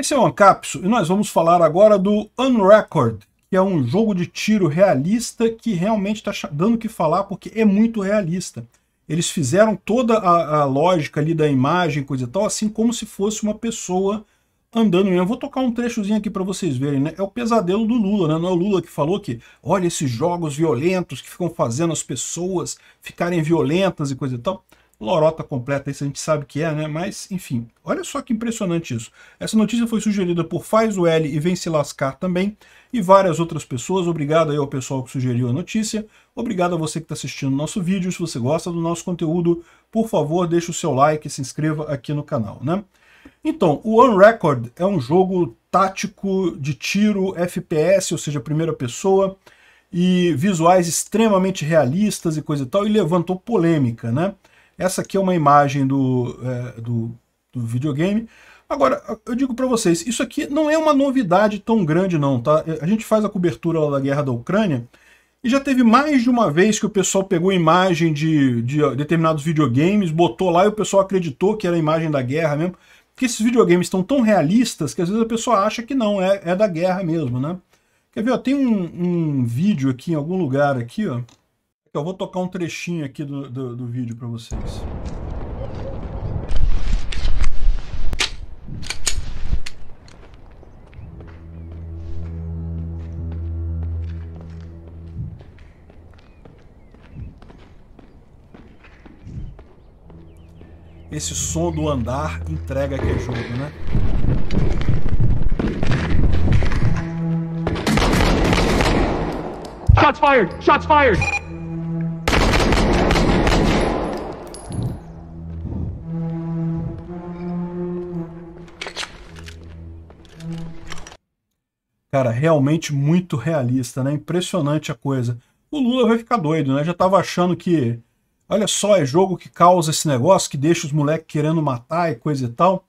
Esse é o Ancapso e nós vamos falar agora do Unrecord, que é um jogo de tiro realista que realmente está dando o que falar porque é muito realista. Eles fizeram toda a, a, lógica ali da imagem, coisa e tal, assim como se fosse uma pessoa andando. Eu vou tocar um trechozinho aqui para vocês verem, né? É o pesadelo do Lula, né? Não é o Lula que falou que, olha, esses jogos violentos que ficam fazendo as pessoas ficarem violentas e coisa e tal lorota completa, isso a gente sabe que é, né? Mas, enfim, olha só que impressionante isso. Essa notícia foi sugerida por Faz o L e Vem Se Lascar também, e várias outras pessoas. Obrigado aí ao pessoal que sugeriu a notícia. Obrigado a você que está assistindo o nosso vídeo. Se você gosta do nosso conteúdo, por favor, deixe o seu like e se inscreva aqui no canal, né? Então, o On Record é um jogo tático de tiro FPS, ou seja, primeira pessoa, e visuais extremamente realistas e coisa e tal, e levantou polêmica, né? Essa aqui é uma imagem do, é, do, do videogame. Agora, eu digo para vocês, isso aqui não é uma novidade tão grande não, tá? É, a gente faz a cobertura da guerra da Ucrânia e já teve mais de uma vez que o pessoal pegou imagem de, de determinados videogames, botou lá e o pessoal acreditou que era a imagem da guerra mesmo. Porque esses videogames estão tão realistas que às vezes a pessoa acha que não, é, é da guerra mesmo, né? Quer ver, ó, tem um, um vídeo aqui em algum lugar aqui, ó. Então, eu vou tocar um trechinho aqui do, do, do vídeo para vocês. Esse som do andar entrega que é jogo, né? Shots fired! Shots fired! Cara, realmente muito realista, né? Impressionante a coisa. O Lula vai ficar doido, né? Já tava achando que, olha só, é jogo que causa esse negócio, que deixa os moleques querendo matar e coisa e tal.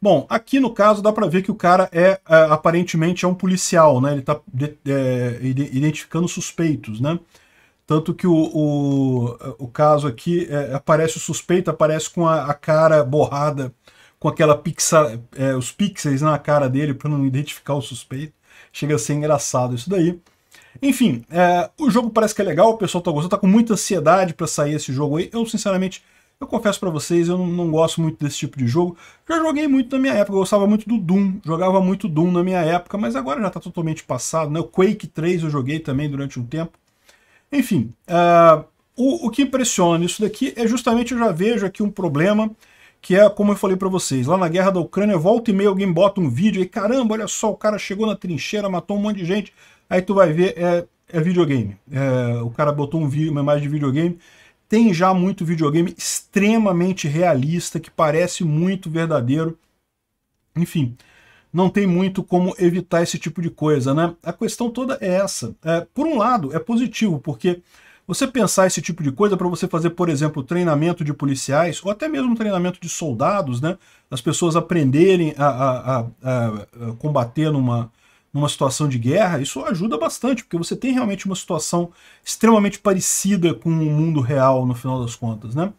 Bom, aqui no caso dá para ver que o cara é, é, aparentemente é um policial, né? Ele está é, identificando suspeitos, né? Tanto que o, o, o caso aqui é, aparece o suspeito, aparece com a, a cara borrada, com aquela pixa, é, os pixels na cara dele para não identificar o suspeito. Chega a ser engraçado isso daí. Enfim, é, o jogo parece que é legal, o pessoal tá gostando, tá com muita ansiedade para sair esse jogo aí. Eu, sinceramente, eu confesso para vocês, eu não, não, gosto muito desse tipo de jogo. Já joguei muito na minha época, eu gostava muito do Doom, jogava muito Doom na minha época, mas agora já tá totalmente passado, né? O Quake 3 eu joguei também durante um tempo. Enfim, é, o, o que impressiona isso daqui é justamente eu já vejo aqui um problema que é como eu falei para vocês, lá na guerra da Ucrânia, volta e meia alguém bota um vídeo e caramba, olha só, o cara chegou na trincheira, matou um monte de gente, aí tu vai ver, é, é videogame. É, o cara botou um vídeo, uma imagem de videogame, tem já muito videogame extremamente realista, que parece muito verdadeiro, enfim, não tem muito como evitar esse tipo de coisa, né? A questão toda é essa. É, por um lado, é positivo, porque você pensar esse tipo de coisa para você fazer, por exemplo, treinamento de policiais ou até mesmo treinamento de soldados, né? As pessoas aprenderem a, a, a, a combater numa, numa situação de guerra, isso ajuda bastante, porque você tem realmente uma situação extremamente parecida com o mundo real, no final das contas, né?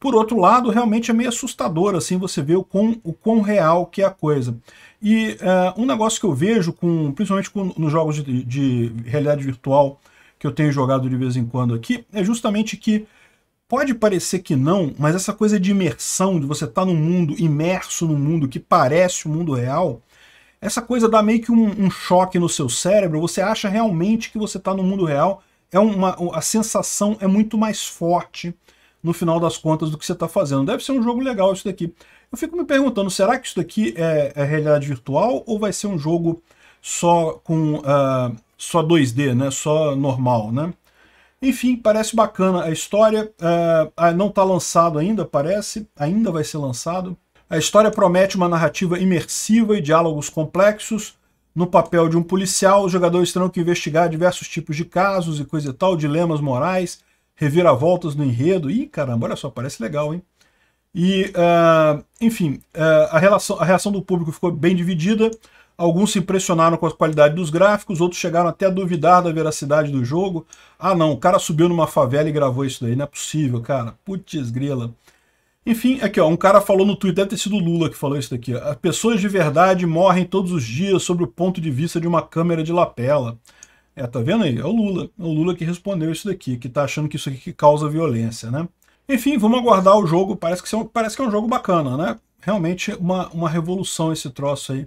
Por outro lado, realmente é meio assustador, assim, você vê o quão, o quão real que é a coisa. E uh, um negócio que eu vejo, com, principalmente com, nos jogos de, de realidade virtual, que eu tenho jogado de vez em quando aqui, é justamente que pode parecer que não, mas essa coisa de imersão, de você estar tá num mundo, imerso num mundo que parece o mundo real, essa coisa dá meio que um, um, choque no seu cérebro, você acha realmente que você está no mundo real, é uma, a sensação é muito mais forte no final das contas do que você está fazendo. Deve ser um jogo legal isso daqui. Eu fico me perguntando, será que isso daqui é, é realidade virtual ou vai ser um jogo só com uh, só 2D, né? Só normal, né? Enfim, parece bacana a história. Uh, não está lançado ainda, parece. Ainda vai ser lançado. A história promete uma narrativa imersiva e diálogos complexos. No papel de um policial, os jogadores terão que investigar diversos tipos de casos e coisa e tal, dilemas morais, reviravoltas no enredo. Ih, caramba, olha só, parece legal, hein? E, uh, enfim, uh, a, relação, a reação do público ficou bem dividida. Alguns se impressionaram com a qualidade dos gráficos, outros chegaram até a duvidar da veracidade do jogo. Ah não, o cara subiu numa favela e gravou isso daí, não é possível, cara. Putz grila. Enfim, aqui ó, um cara falou no Twitter, deve ter sido o Lula que falou isso daqui. Ó. As pessoas de verdade morrem todos os dias sob o ponto de vista de uma câmera de lapela. É, tá vendo aí? É o Lula. É o Lula que respondeu isso daqui, que tá achando que isso aqui causa violência, né? Enfim, vamos aguardar o jogo. Parece que, é parece que é um jogo bacana, né? Realmente uma, uma revolução esse troço aí.